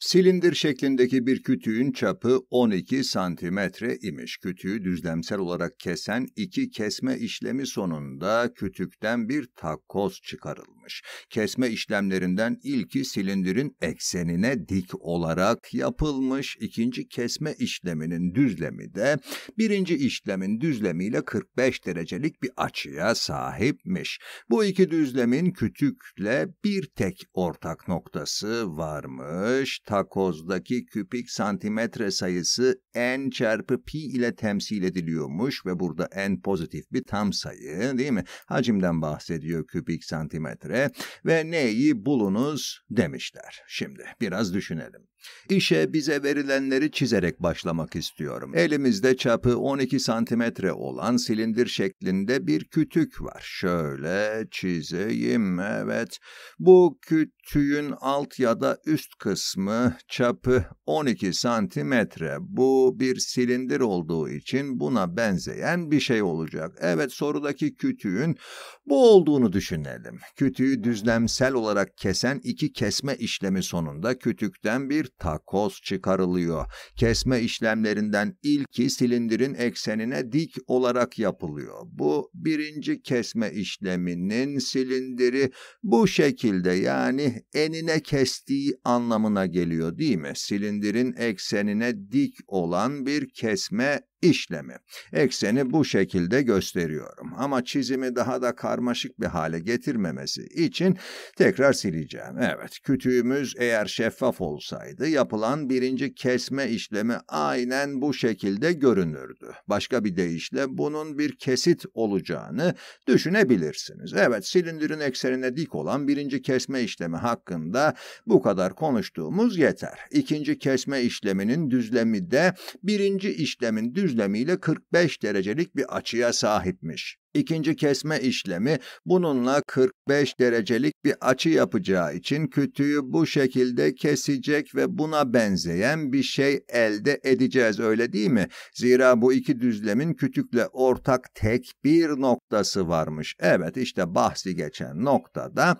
Silindir şeklindeki bir kütüğün çapı 12 santimetre imiş. Kütüğü düzlemsel olarak kesen iki kesme işlemi sonunda kütükten bir takkoz çıkarılmış. Kesme işlemlerinden ilki silindirin eksenine dik olarak yapılmış. İkinci kesme işleminin düzlemi de birinci işlemin düzlemiyle 45 derecelik bir açıya sahipmiş. Bu iki düzlemin kütükle bir tek ortak noktası varmış takozdaki küpik santimetre sayısı n çarpı pi ile temsil ediliyormuş ve burada n pozitif bir tam sayı değil mi? Hacimden bahsediyor küpik santimetre ve neyi bulunuz demişler. Şimdi biraz düşünelim. İşe bize verilenleri çizerek başlamak istiyorum. Elimizde çapı 12 santimetre olan silindir şeklinde bir kütük var. Şöyle çizeyim, evet. Bu kütüğün alt ya da üst kısmı çapı 12 santimetre. Bu bir silindir olduğu için buna benzeyen bir şey olacak. Evet sorudaki kütüğün bu olduğunu düşünelim. Kütüğü düzlemsel olarak kesen iki kesme işlemi sonunda kütükten bir takoz çıkarılıyor. Kesme işlemlerinden ilki silindirin eksenine dik olarak yapılıyor. Bu birinci kesme işleminin silindiri bu şekilde yani enine kestiği anlamına geliyor değil mi? Silindirin eksenine dik olan bir kesme işlemi. Ekseni bu şekilde gösteriyorum ama çizimi daha da karmaşık bir hale getirmemesi için tekrar sileceğim. Evet, kütüğümüz eğer şeffaf olsaydı yapılan birinci kesme işlemi aynen bu şekilde görünürdü. Başka bir deyişle bunun bir kesit olacağını düşünebilirsiniz. Evet, silindirin eksenine dik olan birinci kesme işlemi hakkında bu kadar konuştuğumuz yeter. İkinci kesme işleminin düzlemi de birinci işlemin düzlemi düzlemiyle 45 derecelik bir açıya sahipmiş. İkinci kesme işlemi bununla 45 derecelik bir açı yapacağı için kütüğü bu şekilde kesecek ve buna benzeyen bir şey elde edeceğiz öyle değil mi? Zira bu iki düzlemin kütükle ortak tek bir noktası varmış. Evet işte bahsi geçen noktada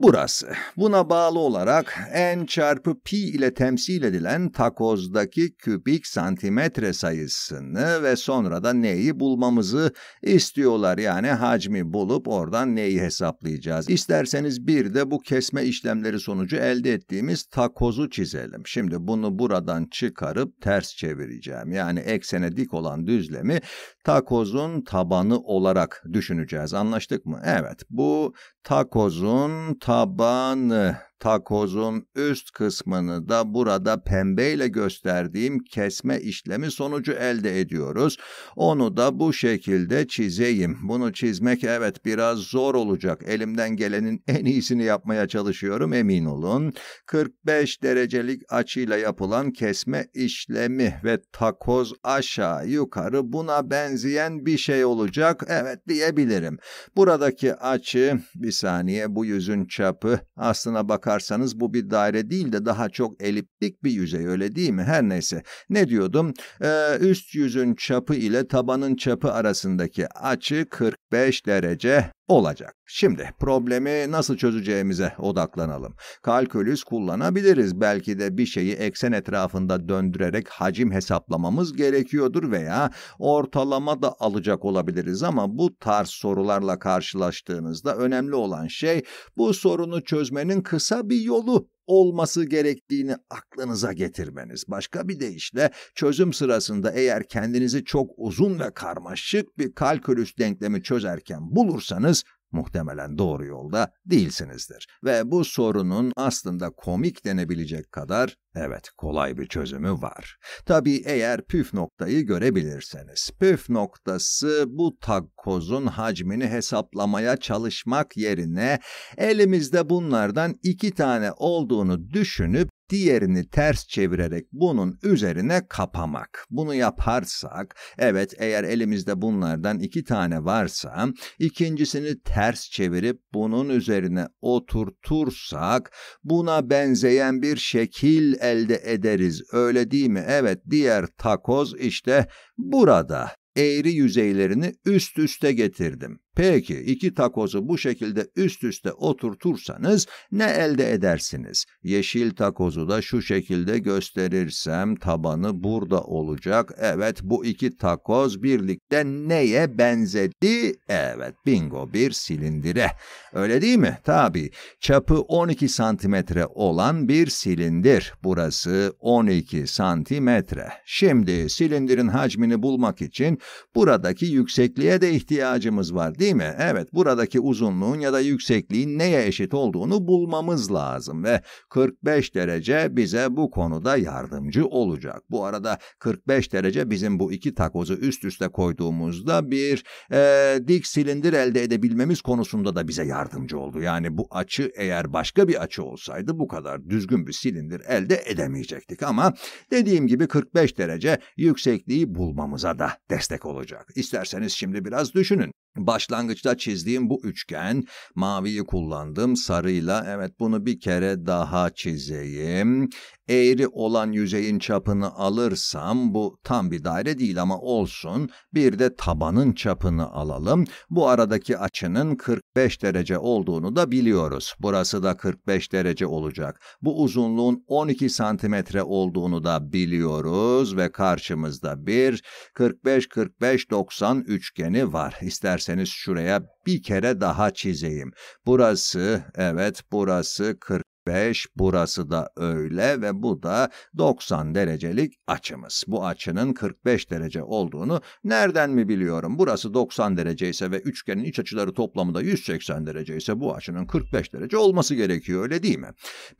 Burası. Buna bağlı olarak n çarpı pi ile temsil edilen takozdaki kübik santimetre sayısını ve sonra da neyi bulmamızı istiyorlar. Yani hacmi bulup oradan neyi hesaplayacağız. İsterseniz bir de bu kesme işlemleri sonucu elde ettiğimiz takozu çizelim. Şimdi bunu buradan çıkarıp ters çevireceğim. Yani eksene dik olan düzlemi takozun tabanı olarak düşüneceğiz. Anlaştık mı? Evet. Bu takozun tabanı. Takozun üst kısmını da burada pembeyle gösterdiğim kesme işlemi sonucu elde ediyoruz. Onu da bu şekilde çizeyim. Bunu çizmek evet biraz zor olacak. Elimden gelenin en iyisini yapmaya çalışıyorum emin olun. 45 derecelik açıyla yapılan kesme işlemi ve takoz aşağı yukarı buna benzeyen bir şey olacak. Evet diyebilirim. Buradaki açı bir saniye bu yüzün çapı aslına bakar bakarsanız bu bir daire değil de daha çok eliptik bir yüzey öyle değil mi? Her neyse. Ne diyordum? Ee, üst yüzün çapı ile tabanın çapı arasındaki açı 45 derece olacak. Şimdi problemi nasıl çözeceğimize odaklanalım. Kalkülüs kullanabiliriz. Belki de bir şeyi eksen etrafında döndürerek hacim hesaplamamız gerekiyordur veya ortalama da alacak olabiliriz ama bu tarz sorularla karşılaştığınızda önemli olan şey bu sorunu çözmenin kısa bir yolu olması gerektiğini aklınıza getirmeniz. Başka bir deyişle çözüm sırasında eğer kendinizi çok uzun ve karmaşık bir kalkülüs denklemi çözerken bulursanız muhtemelen doğru yolda değilsinizdir. Ve bu sorunun aslında komik denebilecek kadar evet kolay bir çözümü var. Tabi eğer püf noktayı görebilirseniz. Püf noktası bu takkozun hacmini hesaplamaya çalışmak yerine elimizde bunlardan iki tane olduğunu düşünüp diğerini ters çevirerek bunun üzerine kapamak. Bunu yaparsak, evet eğer elimizde bunlardan iki tane varsa, ikincisini ters çevirip bunun üzerine oturtursak, buna benzeyen bir şekil elde ederiz. Öyle değil mi? Evet, diğer takoz işte burada. Eğri yüzeylerini üst üste getirdim. Peki iki takozu bu şekilde üst üste oturtursanız ne elde edersiniz? Yeşil takozu da şu şekilde gösterirsem tabanı burada olacak. Evet bu iki takoz birlikte neye benzedi? Evet bingo bir silindire. Öyle değil mi? Tabi. Çapı 12 santimetre olan bir silindir. Burası 12 santimetre. Şimdi silindirin hacmini bulmak için buradaki yüksekliğe de ihtiyacımız var değil mi? Evet, buradaki uzunluğun ya da yüksekliğin neye eşit olduğunu bulmamız lazım ve 45 derece bize bu konuda yardımcı olacak. Bu arada 45 derece bizim bu iki takozu üst üste koyduğumuzda bir e, dik silindir elde edebilmemiz konusunda da bize yardımcı oldu. Yani bu açı eğer başka bir açı olsaydı bu kadar düzgün bir silindir elde edemeyecektik ama dediğim gibi 45 derece yüksekliği bulmamıza da destek olacak. İsterseniz şimdi biraz düşünün. Başlangıçta çizdiğim bu üçgen, maviyi kullandım sarıyla. Evet bunu bir kere daha çizeyim. Eğri olan yüzeyin çapını alırsam bu tam bir daire değil ama olsun. Bir de tabanın çapını alalım. Bu aradaki açının 45 derece olduğunu da biliyoruz. Burası da 45 derece olacak. Bu uzunluğun 12 santimetre olduğunu da biliyoruz ve karşımızda bir 45-45-90 üçgeni var. İsterseniz isterseniz şuraya bir kere daha çizeyim. Burası, evet burası 40 5, burası da öyle ve bu da 90 derecelik açımız. Bu açının 45 derece olduğunu nereden mi biliyorum? Burası 90 derece ise ve üçgenin iç açıları toplamı da 180 derece ise bu açının 45 derece olması gerekiyor öyle değil mi?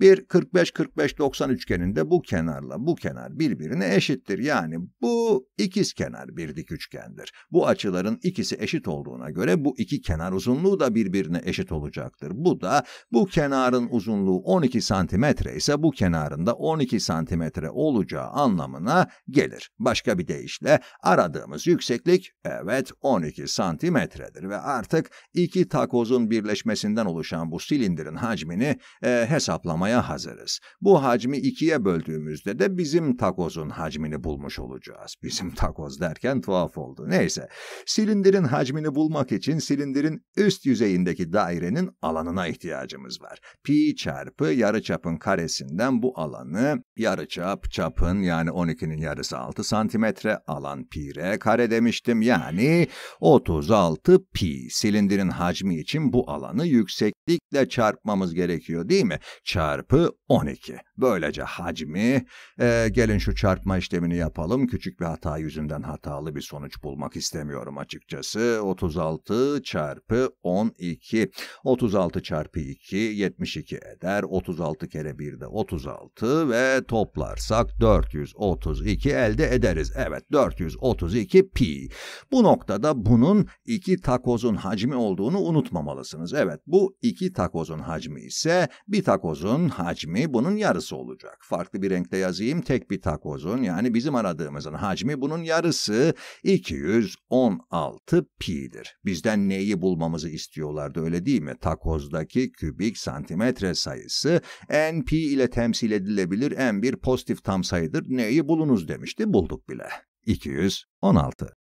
Bir 45-45-90 üçgeninde bu kenarla bu kenar birbirine eşittir. Yani bu ikiz kenar bir dik üçgendir. Bu açıların ikisi eşit olduğuna göre bu iki kenar uzunluğu da birbirine eşit olacaktır. Bu da bu kenarın uzunluğu 12 santimetre ise bu kenarında 12 santimetre olacağı anlamına gelir. Başka bir deyişle aradığımız yükseklik evet 12 santimetredir ve artık iki takozun birleşmesinden oluşan bu silindirin hacmini e, hesaplamaya hazırız. Bu hacmi ikiye böldüğümüzde de bizim takozun hacmini bulmuş olacağız. Bizim takoz derken tuhaf oldu. Neyse silindirin hacmini bulmak için silindirin üst yüzeyindeki dairenin alanına ihtiyacımız var. Pi çarpı çapı çapın karesinden bu alanı yarı çap çapın yani 12'nin yarısı 6 santimetre alan pi kare demiştim. Yani 36 pi silindirin hacmi için bu alanı yüksek dikle çarpmamız gerekiyor değil mi? Çarpı 12. Böylece hacmi, e, gelin şu çarpma işlemini yapalım. Küçük bir hata yüzünden hatalı bir sonuç bulmak istemiyorum açıkçası. 36 çarpı 12. 36 çarpı 2 72 eder. 36 kere 1 de 36 ve toplarsak 432 elde ederiz. Evet 432 pi. Bu noktada bunun iki takozun hacmi olduğunu unutmamalısınız. Evet bu 2 iki takozun hacmi ise bir takozun hacmi bunun yarısı olacak. Farklı bir renkte yazayım. Tek bir takozun yani bizim aradığımızın hacmi bunun yarısı 216 pi'dir. Bizden neyi bulmamızı istiyorlardı öyle değil mi? Takozdaki kübik santimetre sayısı n pi ile temsil edilebilir n bir pozitif tam sayıdır. Neyi bulunuz demişti. Bulduk bile. 216.